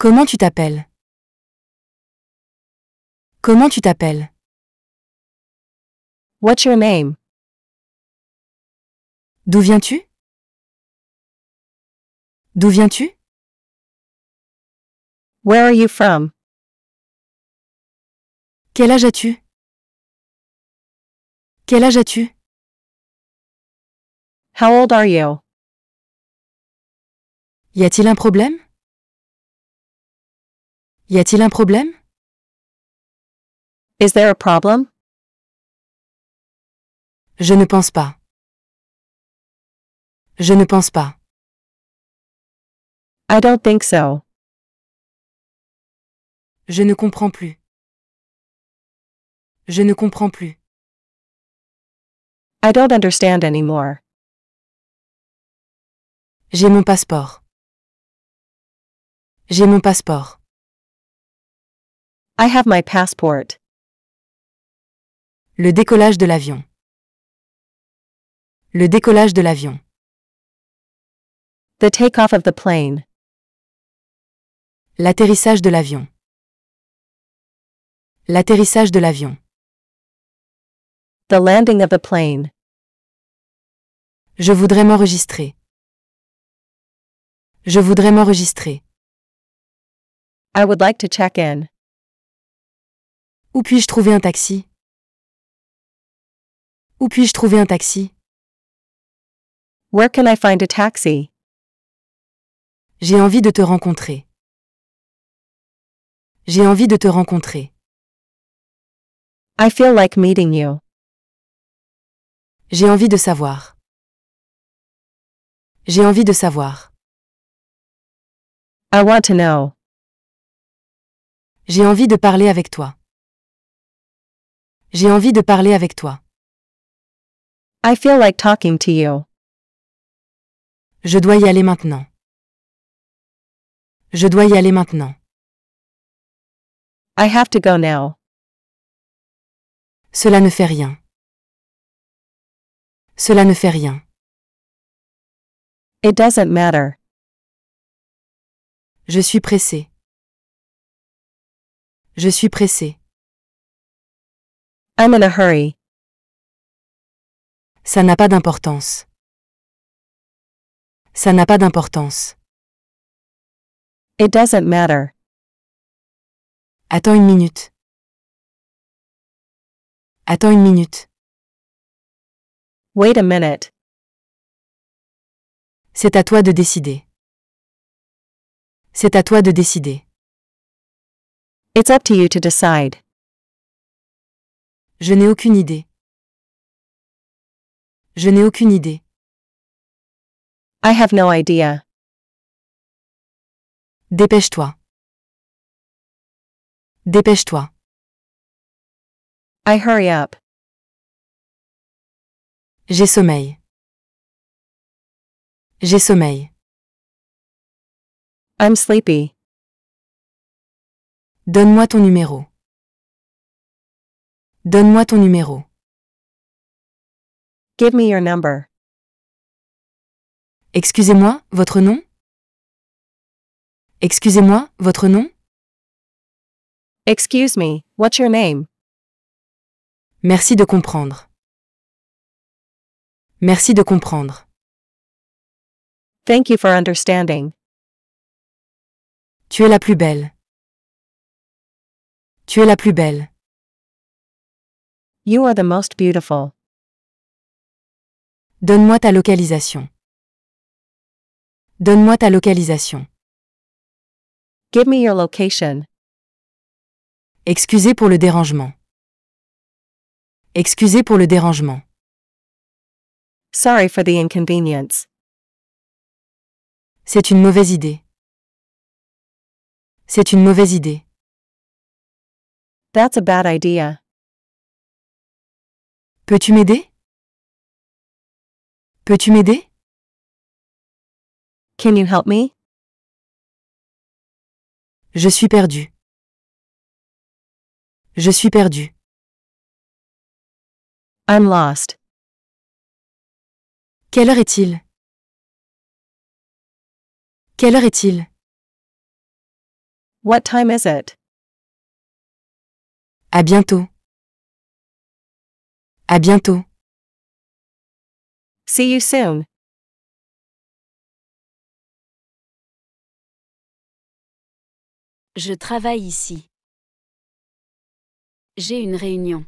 Comment tu t'appelles Comment tu t'appelles What's your name D'où viens-tu D'où viens-tu Where are you from Quel âge as-tu Quel âge as-tu How old are you Y a-t-il un problème y a-t-il un problème? Is there a problem? Je ne pense pas. Je ne pense pas. I don't think so. Je ne comprends plus. Je ne comprends plus. I don't understand anymore. J'ai mon passeport. J'ai mon passeport. I have my passport. Le décollage de l'avion. Le décollage de l'avion. The takeoff of the plane. L'atterrissage de l'avion. L'atterrissage de l'avion. The landing of the plane. Je voudrais m'enregistrer. Je voudrais m'enregistrer. I would like to check in. Où puis-je trouver un taxi Où puis-je trouver un taxi Where can I find a taxi J'ai envie de te rencontrer. J'ai envie de te rencontrer. I feel like meeting you. J'ai envie de savoir. J'ai envie de savoir. I want to know. J'ai envie de parler avec toi. J'ai envie de parler avec toi. I feel like talking to you. Je dois y aller maintenant. Je dois y aller maintenant. I have to go now. Cela ne fait rien. Cela ne fait rien. It doesn't matter. Je suis pressé. Je suis pressé. I'm in a hurry. Ça n'a pas d'importance. Ça n'a pas d'importance. It doesn't matter. Attends une minute. Attends une minute. Wait a minute. C'est à toi de décider. C'est à toi de décider. It's up to you to decide. Je n'ai aucune idée. Je n'ai aucune idée. I have no idea. Dépêche-toi. Dépêche-toi. I hurry up. J'ai sommeil. J'ai sommeil. I'm sleepy. Donne-moi ton numéro. Donne-moi ton numéro. Give me your number. Excusez-moi, votre nom Excusez-moi, votre nom Excuse me, what's your name Merci de comprendre. Merci de comprendre. Thank you for understanding. Tu es la plus belle. Tu es la plus belle. You are the most beautiful. Donne-moi ta localisation. Donne-moi ta localisation. Give me your location. Excusez pour le dérangement. Excusez pour le dérangement. Sorry for the inconvenience. C'est une mauvaise idée. C'est une mauvaise idée. That's a bad idea. Peux-tu m'aider? Peux-tu m'aider? Can you help me? Je suis perdu. Je suis perdu. I'm lost. Quelle heure est-il? Quelle heure est-il? What time is it? À bientôt. À bientôt. See you soon. Je travaille ici. J'ai une réunion.